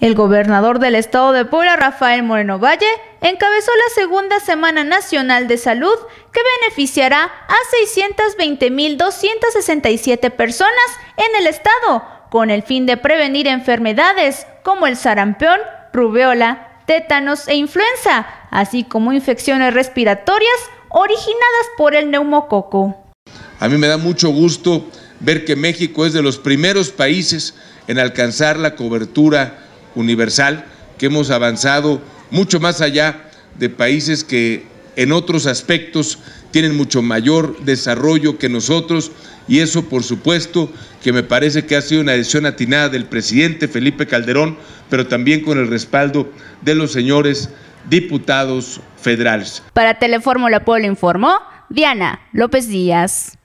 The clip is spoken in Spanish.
El gobernador del estado de Puebla, Rafael Moreno Valle, encabezó la segunda Semana Nacional de Salud que beneficiará a 620.267 personas en el estado, con el fin de prevenir enfermedades como el sarampión, rubeola, tétanos e influenza, así como infecciones respiratorias originadas por el neumococo. A mí me da mucho gusto ver que México es de los primeros países en alcanzar la cobertura universal, que hemos avanzado mucho más allá de países que en otros aspectos tienen mucho mayor desarrollo que nosotros y eso por supuesto que me parece que ha sido una decisión atinada del presidente Felipe Calderón, pero también con el respaldo de los señores diputados federales. Para Telefórmula Puebla informó Diana López Díaz.